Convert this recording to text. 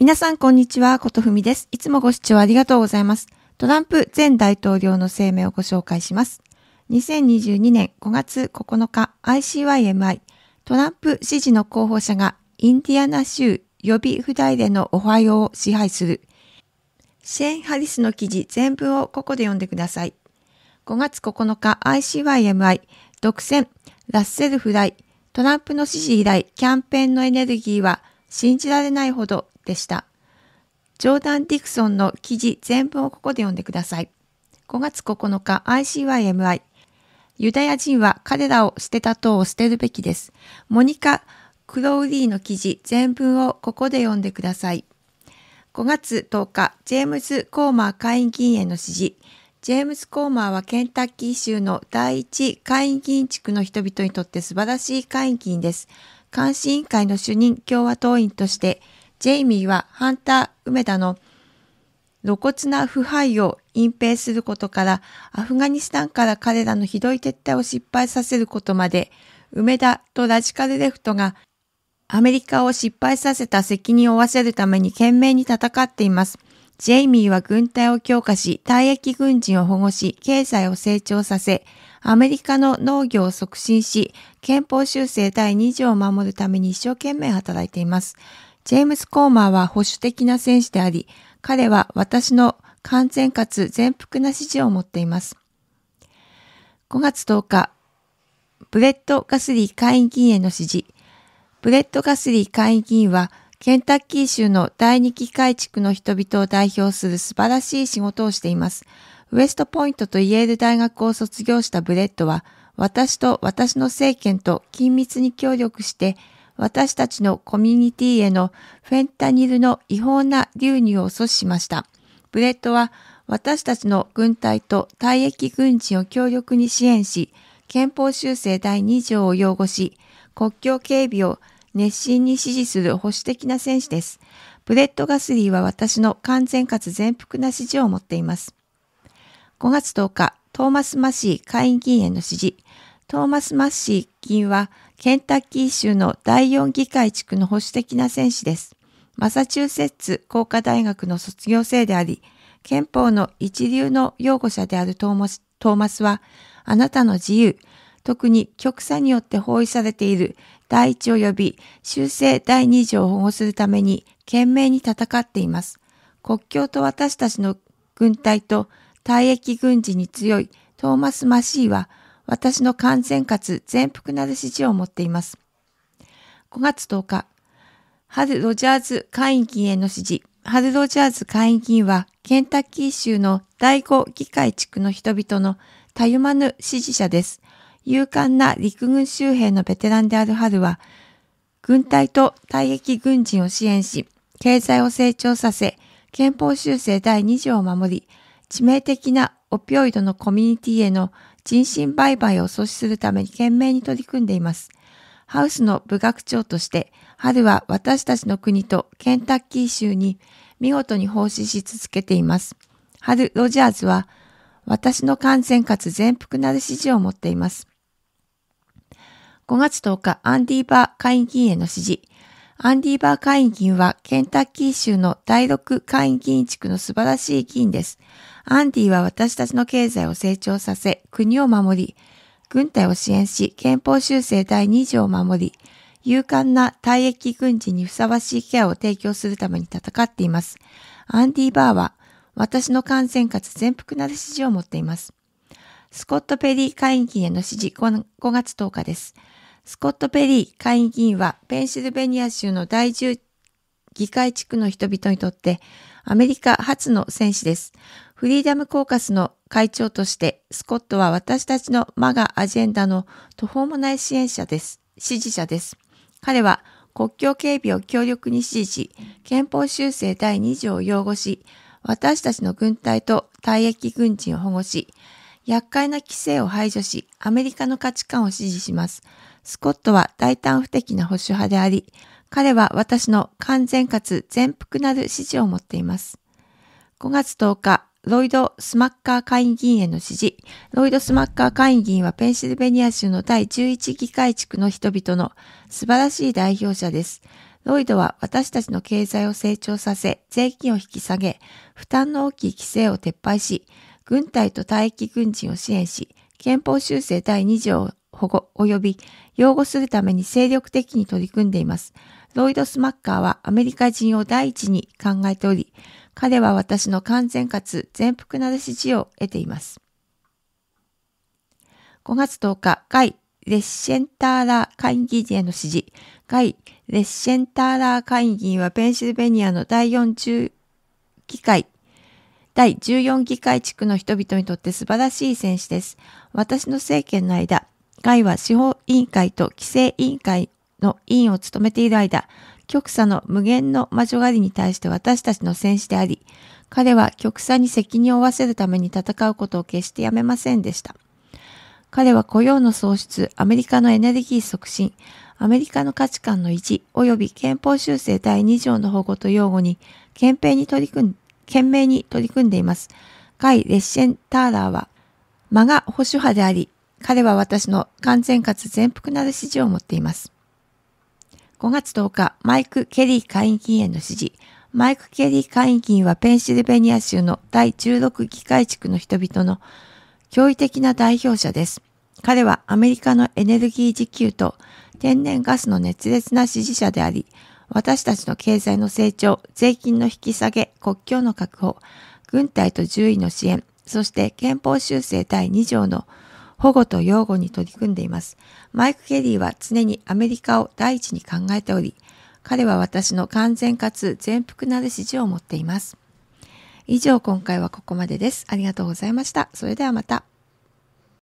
皆さん、こんにちは。ことふみです。いつもご視聴ありがとうございます。トランプ前大統領の声明をご紹介します。2022年5月9日 ICYMI トランプ支持の候補者がインディアナ州予備不代でのおはようを支配する。シェーン・ハリスの記事全文をここで読んでください。5月9日 ICYMI 独占ラッセルフライトランプの支持以来キャンペーンのエネルギーは信じられないほどでした。ジョーダン・ディクソンの記事全文をここで読んでください。5月9日 ICYMI ユダヤ人は彼らを捨てた党を捨てるべきです。モニカ・クロウリーの記事全文をここで読んでください。5月10日、ジェームズ・コーマー下院議員への指示。ジェームズ・コーマーはケンタッキー州の第一下院議員地区の人々にとって素晴らしい下院議員です。監視委員会の主任共和党員としてジェイミーはハンター・梅田の露骨な腐敗を隠蔽することからアフガニスタンから彼らのひどい撤退を失敗させることまで梅田とラジカルレフトがアメリカを失敗させた責任を負わせるために懸命に戦っています。ジェイミーは軍隊を強化し、退役軍人を保護し、経済を成長させ、アメリカの農業を促進し、憲法修正第2条を守るために一生懸命働いています。ジェームス・コーマーは保守的な選手であり、彼は私の完全かつ全幅な支持を持っています。5月10日、ブレッド・ガスリー会員議員への支持。ブレッド・ガスリー会議員は、ケンタッキー州の第二期改築の人々を代表する素晴らしい仕事をしています。ウエストポイントとイえール大学を卒業したブレッドは、私と私の政権と緊密に協力して、私たちのコミュニティへのフェンタニルの違法な流入を阻止しました。ブレッドは私たちの軍隊と退役軍人を強力に支援し、憲法修正第2条を擁護し、国境警備を熱心に支持する保守的な選手です。ブレッドガスリーは私の完全かつ全幅な支持を持っています。5月10日、トーマス・マシー下院議員への支持、トーマス・マッシー金はケンタッキー州の第4議会地区の保守的な戦士です。マサチューセッツ工科大学の卒業生であり、憲法の一流の擁護者であるトーマスは、あなたの自由、特に極左によって包囲されている第一及び修正第二条を保護するために懸命に戦っています。国境と私たちの軍隊と退役軍事に強いトーマス・マシーは私の完全かつ全幅なる支持を持っています。5月10日、ハル・ロジャーズ会員議員の支持。ハル・ロジャーズ会員議員は、ケンタッキー州の第5議会地区の人々のたゆまぬ支持者です。勇敢な陸軍周辺のベテランであるハルは、軍隊と退役軍人を支援し、経済を成長させ、憲法修正第2条を守り、致命的なオピオイドのコミュニティへの人身売買を阻止するために懸命に取り組んでいます。ハウスの部学長として、春は私たちの国とケンタッキー州に見事に奉仕し続けています。春・ロジャーズは、私の完全かつ全幅なる支持を持っています。5月10日、アンディーバー会員議員への支持。アンディーバー会員議員はケンタッキー州の第6会員議員地区の素晴らしい議員です。アンディは私たちの経済を成長させ、国を守り、軍隊を支援し、憲法修正第2条を守り、勇敢な退役軍人にふさわしいケアを提供するために戦っています。アンディ・バーは、私の感染かつ全幅なる支持を持っています。スコット・ペリー会員議員への支持 5, 月10日です。スコット・ペリー会員議員はペンシルベニア州の第10議会地区の人々にとってアメリカ初の戦士です。フリーダムコーカスの会長として、スコットは私たちのマガアジェンダの途方もない支援者です、支持者です。彼は国境警備を強力に支持し、憲法修正第2条を擁護し、私たちの軍隊と退役軍人を保護し、厄介な規制を排除し、アメリカの価値観を支持します。スコットは大胆不敵な保守派であり、彼は私の完全かつ全幅なる支持を持っています。5月10日、ロイド・スマッカー会議員への支持。ロイド・スマッカー会議員はペンシルベニア州の第11議会地区の人々の素晴らしい代表者です。ロイドは私たちの経済を成長させ、税金を引き下げ、負担の大きい規制を撤廃し、軍隊と退役軍人を支援し、憲法修正第2条保護及び擁護するために精力的に取り組んでいます。ロイド・スマッカーはアメリカ人を第一に考えており、彼は私の完全かつ全幅な指示を得ています。5月10日、ガイ・レッシェンターラー会議議への指示。ガイ・レッシェンターラー会議はペンシルベニアの第40議会、第14議会地区の人々にとって素晴らしい選手です。私の政権の間、ガイは司法委員会と規制委員会の委員を務めている間、極左の無限の魔女狩りに対して私たちの戦士であり、彼は極左に責任を負わせるために戦うことを決してやめませんでした。彼は雇用の創出、アメリカのエネルギー促進、アメリカの価値観の維持、及び憲法修正第2条の保護と擁護に、憲兵に取り組ん、懸命に取り組んでいます。ガイ・レッシェン・ターラーは、間が保守派であり、彼は私の完全かつ全幅なる支持を持っています。5月10日、マイク・ケリー会員議への指示。マイク・ケリー会員議員はペンシルベニア州の第16議会地区の人々の驚異的な代表者です。彼はアメリカのエネルギー自給と天然ガスの熱烈な支持者であり、私たちの経済の成長、税金の引き下げ、国境の確保、軍隊と獣医の支援、そして憲法修正第2条の保護と擁護に取り組んでいます。マイク・ケリーは常にアメリカを第一に考えており、彼は私の完全かつ全幅なる支持を持っています。以上、今回はここまでです。ありがとうございました。それではまた。